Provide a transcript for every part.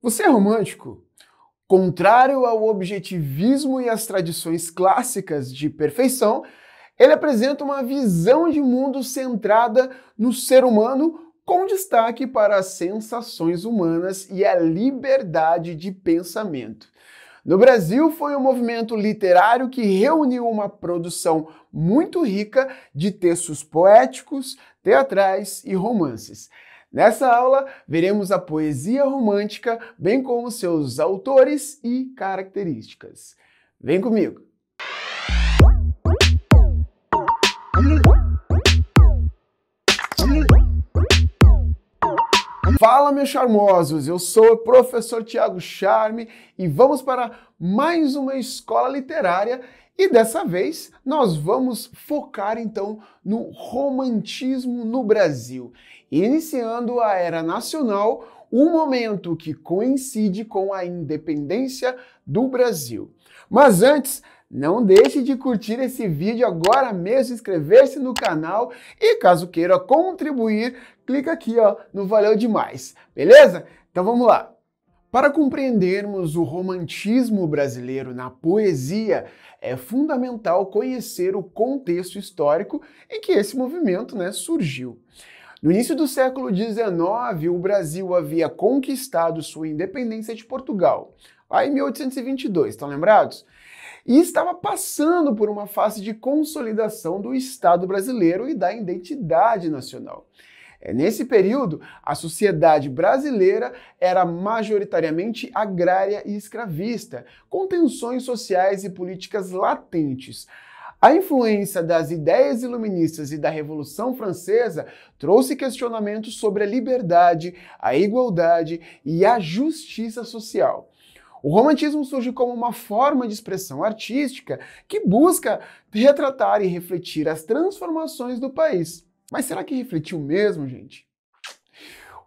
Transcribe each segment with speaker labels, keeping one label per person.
Speaker 1: Você é romântico? Contrário ao objetivismo e às tradições clássicas de perfeição, ele apresenta uma visão de mundo centrada no ser humano, com destaque para as sensações humanas e a liberdade de pensamento. No Brasil, foi um movimento literário que reuniu uma produção muito rica de textos poéticos, teatrais e romances. Nessa aula, veremos a poesia romântica, bem como seus autores e características. Vem comigo! Fala, meus charmosos! Eu sou o professor Tiago Charme e vamos para mais uma escola literária e dessa vez nós vamos focar então no romantismo no Brasil iniciando a era nacional, um momento que coincide com a independência do Brasil. Mas antes, não deixe de curtir esse vídeo agora mesmo, inscrever-se no canal e caso queira contribuir, clica aqui ó, no Valeu Demais, beleza? Então vamos lá! Para compreendermos o romantismo brasileiro na poesia, é fundamental conhecer o contexto histórico em que esse movimento né, surgiu. No início do século XIX, o Brasil havia conquistado sua independência de Portugal, lá em 1822, estão lembrados? E estava passando por uma fase de consolidação do Estado brasileiro e da identidade nacional. É, nesse período, a sociedade brasileira era majoritariamente agrária e escravista, com tensões sociais e políticas latentes. A influência das ideias iluministas e da Revolução Francesa trouxe questionamentos sobre a liberdade, a igualdade e a justiça social. O romantismo surge como uma forma de expressão artística que busca retratar e refletir as transformações do país. Mas será que refletiu mesmo, gente?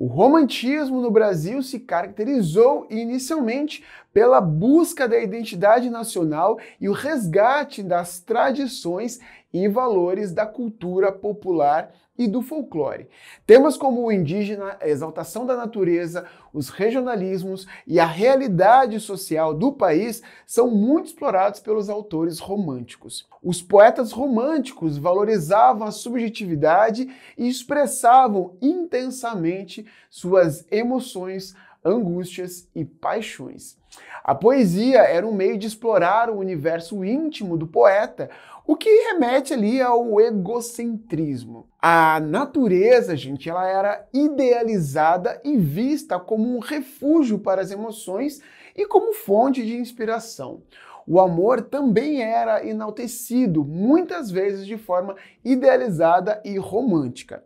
Speaker 1: O romantismo no Brasil se caracterizou inicialmente pela busca da identidade nacional e o resgate das tradições e valores da cultura popular e do folclore. Temas como o indígena, a exaltação da natureza, os regionalismos e a realidade social do país são muito explorados pelos autores românticos. Os poetas românticos valorizavam a subjetividade e expressavam intensamente suas emoções angústias e paixões. A poesia era um meio de explorar o universo íntimo do poeta, o que remete ali ao egocentrismo. A natureza, gente, ela era idealizada e vista como um refúgio para as emoções e como fonte de inspiração. O amor também era enaltecido, muitas vezes de forma idealizada e romântica.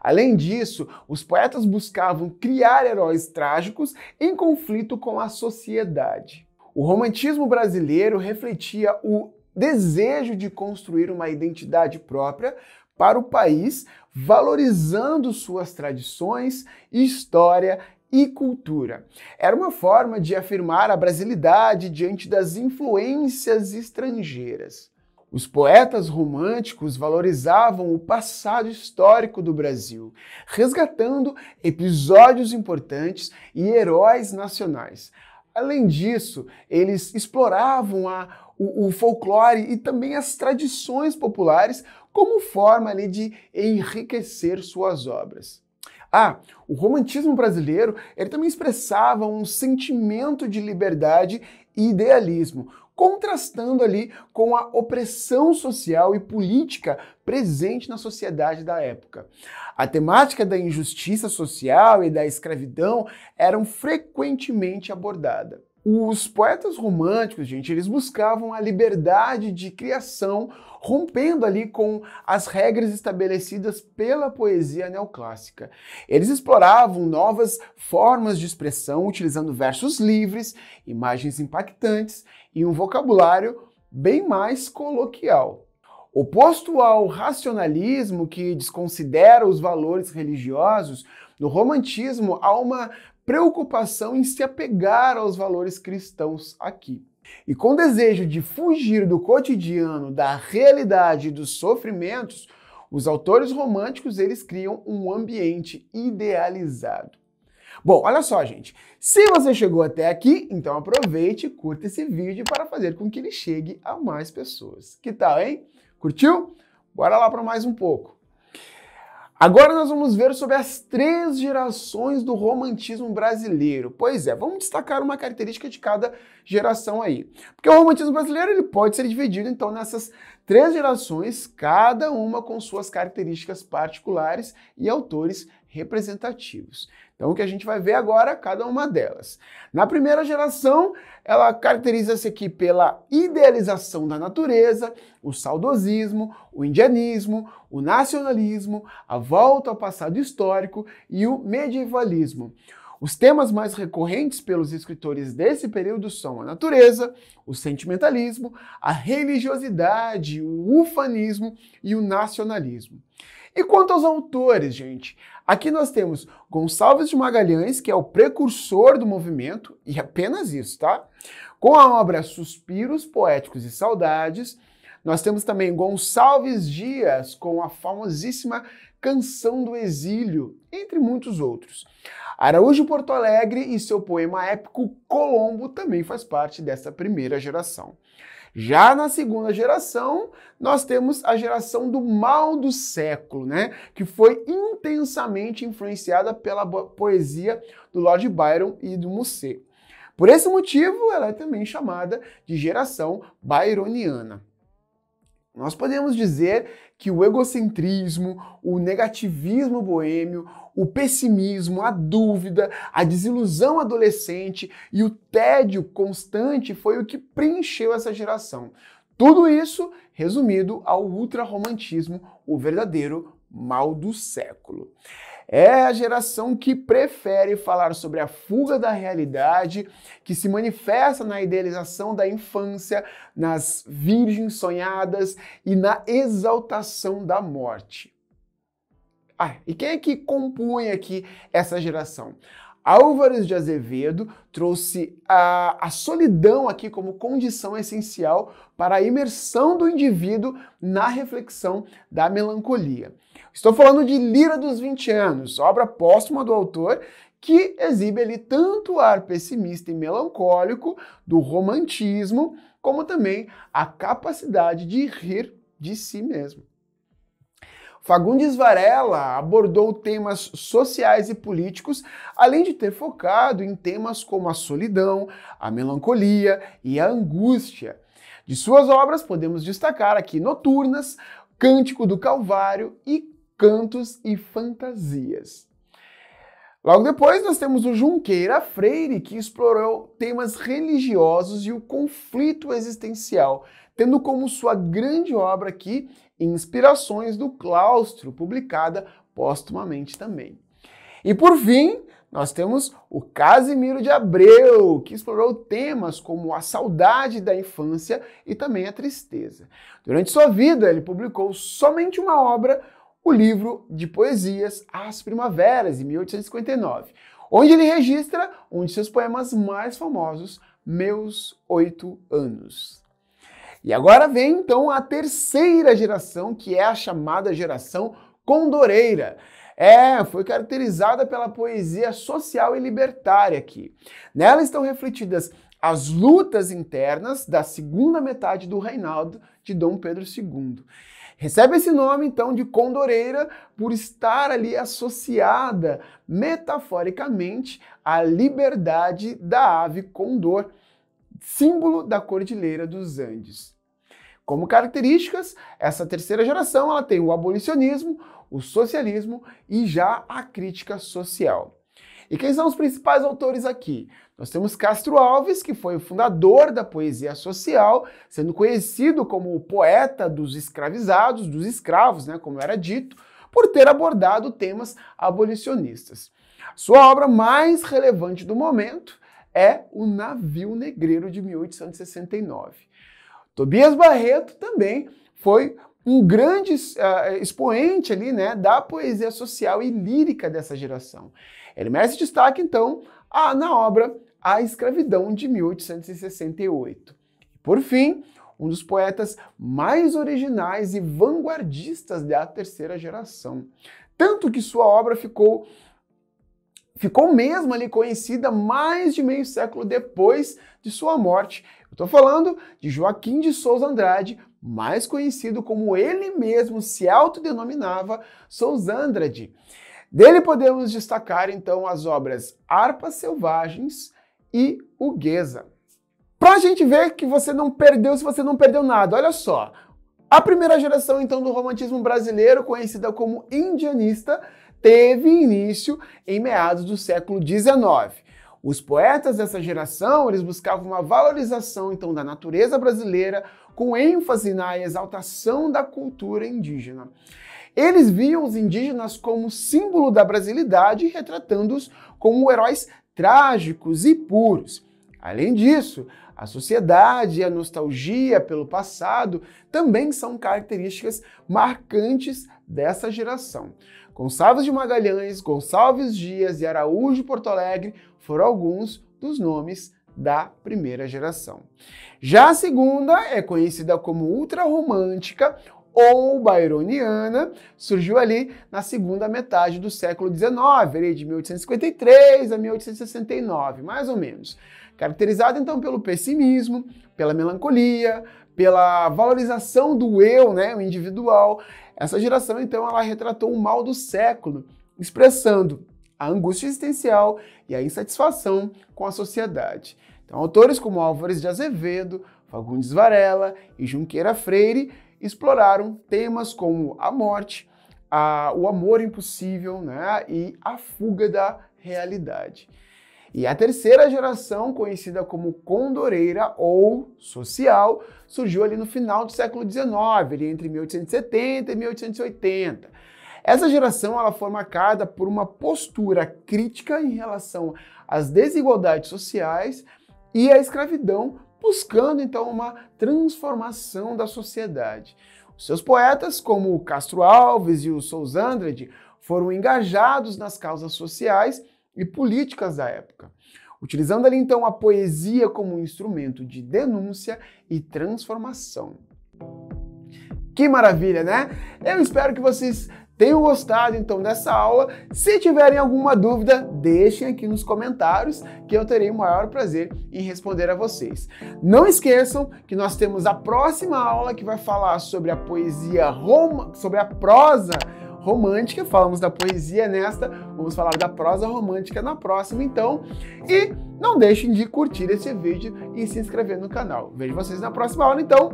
Speaker 1: Além disso, os poetas buscavam criar heróis trágicos em conflito com a sociedade. O romantismo brasileiro refletia o desejo de construir uma identidade própria para o país, valorizando suas tradições, história e cultura. Era uma forma de afirmar a brasilidade diante das influências estrangeiras. Os poetas românticos valorizavam o passado histórico do Brasil, resgatando episódios importantes e heróis nacionais. Além disso, eles exploravam a, o, o folclore e também as tradições populares como forma ali, de enriquecer suas obras. Ah, o romantismo brasileiro ele também expressava um sentimento de liberdade e idealismo, contrastando ali com a opressão social e política presente na sociedade da época. A temática da injustiça social e da escravidão eram frequentemente abordada. Os poetas românticos, gente, eles buscavam a liberdade de criação, rompendo ali com as regras estabelecidas pela poesia neoclássica. Eles exploravam novas formas de expressão, utilizando versos livres, imagens impactantes e um vocabulário bem mais coloquial. Oposto ao racionalismo que desconsidera os valores religiosos, no romantismo há uma preocupação em se apegar aos valores cristãos aqui. E com desejo de fugir do cotidiano, da realidade dos sofrimentos, os autores românticos eles criam um ambiente idealizado. Bom, olha só, gente. Se você chegou até aqui, então aproveite e curta esse vídeo para fazer com que ele chegue a mais pessoas. Que tal, hein? Curtiu? Bora lá para mais um pouco. Agora nós vamos ver sobre as três gerações do romantismo brasileiro. Pois é, vamos destacar uma característica de cada geração aí. Porque o romantismo brasileiro ele pode ser dividido então nessas três gerações, cada uma com suas características particulares e autores representativos. Então, o que a gente vai ver agora, cada uma delas. Na primeira geração, ela caracteriza-se aqui pela idealização da natureza, o saudosismo, o indianismo, o nacionalismo, a volta ao passado histórico e o medievalismo. Os temas mais recorrentes pelos escritores desse período são a natureza, o sentimentalismo, a religiosidade, o ufanismo e o nacionalismo. E quanto aos autores, gente? Aqui nós temos Gonçalves de Magalhães, que é o precursor do movimento, e apenas isso, tá? Com a obra Suspiros Poéticos e Saudades, nós temos também Gonçalves Dias com a famosíssima Canção do Exílio, entre muitos outros. Araújo Porto Alegre e seu poema épico Colombo também faz parte dessa primeira geração. Já na segunda geração, nós temos a geração do mal do século, né? Que foi intensamente influenciada pela poesia do Lord Byron e do Musset. Por esse motivo, ela é também chamada de geração byroniana. Nós podemos dizer que o egocentrismo, o negativismo boêmio, o pessimismo, a dúvida, a desilusão adolescente e o tédio constante foi o que preencheu essa geração. Tudo isso resumido ao ultraromantismo, o verdadeiro mal do século. É a geração que prefere falar sobre a fuga da realidade, que se manifesta na idealização da infância, nas virgens sonhadas e na exaltação da morte. Ah, e quem é que compõe aqui essa geração? Álvares de Azevedo trouxe a, a, solidão aqui como condição essencial para a imersão do indivíduo na reflexão da melancolia. Estou falando de Lira dos 20 anos, obra póstuma do autor que exibe ali tanto o ar pessimista e melancólico do romantismo, como também a capacidade de rir de si mesmo. Fagundes Varela abordou temas sociais e políticos, além de ter focado em temas como a solidão, a melancolia e a angústia. De suas obras podemos destacar aqui Noturnas, Cântico do Calvário e Cantos e Fantasias. Logo depois, nós temos o Junqueira Freire, que explorou temas religiosos e o conflito existencial, tendo como sua grande obra aqui Inspirações do Claustro, publicada postumamente também. E por fim, nós temos o Casimiro de Abreu, que explorou temas como a saudade da infância e também a tristeza. Durante sua vida, ele publicou somente uma obra, o livro de poesias As Primaveras, de 1859, onde ele registra um de seus poemas mais famosos, Meus Oito Anos. E agora vem então a terceira geração, que é a chamada geração condoreira. É, foi caracterizada pela poesia social e libertária aqui. Nela estão refletidas as lutas internas da segunda metade do reinado de Dom Pedro II. Recebe esse nome, então, de Condoreira por estar ali associada, metaforicamente, à liberdade da ave condor símbolo da Cordilheira dos Andes. Como características, essa terceira geração ela tem o abolicionismo, o socialismo e já a crítica social. E quem são os principais autores aqui? Nós temos Castro Alves, que foi o fundador da poesia social, sendo conhecido como o poeta dos escravizados, dos escravos, né, como era dito, por ter abordado temas abolicionistas. Sua obra mais relevante do momento é o navio negreiro de 1869. Tobias Barreto também foi um grande uh, expoente ali, né, da poesia social e lírica dessa geração. Ele merece destaque, então, a, na obra A Escravidão de 1868. Por fim, um dos poetas mais originais e vanguardistas da terceira geração. Tanto que sua obra ficou ficou mesmo ali conhecida mais de meio século depois de sua morte. Eu estou falando de Joaquim de Souza Andrade, mais conhecido como ele mesmo se autodenominava Souza Andrade. Dele podemos destacar então as obras Harpas Selvagens e O Gueza. Para a gente ver que você não perdeu se você não perdeu nada, olha só. A primeira geração então do romantismo brasileiro, conhecida como indianista, teve início em meados do século XIX. Os poetas dessa geração, eles buscavam uma valorização então da natureza brasileira com ênfase na exaltação da cultura indígena. Eles viam os indígenas como símbolo da brasilidade, retratando-os como heróis trágicos e puros. Além disso, a sociedade e a nostalgia pelo passado também são características marcantes dessa geração. Gonçalves de Magalhães, Gonçalves Dias e Araújo Porto Alegre foram alguns dos nomes da primeira geração. Já a segunda é conhecida como ultrarromântica ou byroniana, surgiu ali na segunda metade do século XIX, de 1853 a 1869, mais ou menos. Caracterizada então pelo pessimismo, pela melancolia, pela valorização do eu, né, o individual, essa geração, então, ela retratou o mal do século, expressando a angústia existencial e a insatisfação com a sociedade. Então, autores como Álvares de Azevedo, Fagundes Varela e Junqueira Freire exploraram temas como a morte, a, o amor impossível né, e a fuga da realidade. E a terceira geração, conhecida como condoreira ou social, surgiu ali no final do século XIX, ali entre 1870 e 1880. Essa geração ela foi marcada por uma postura crítica em relação às desigualdades sociais e à escravidão, buscando então uma transformação da sociedade. Os seus poetas, como Castro Alves e o Sousandrade, foram engajados nas causas sociais e políticas da época, utilizando ali então a poesia como um instrumento de denúncia e transformação. Que maravilha, né? Eu espero que vocês tenham gostado então dessa aula. Se tiverem alguma dúvida, deixem aqui nos comentários que eu terei o maior prazer em responder a vocês. Não esqueçam que nós temos a próxima aula que vai falar sobre a poesia roma, sobre a prosa romântica, falamos da poesia nesta, vamos falar da prosa romântica na próxima, então. E não deixem de curtir esse vídeo e se inscrever no canal. Vejo vocês na próxima aula, então.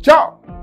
Speaker 1: Tchau!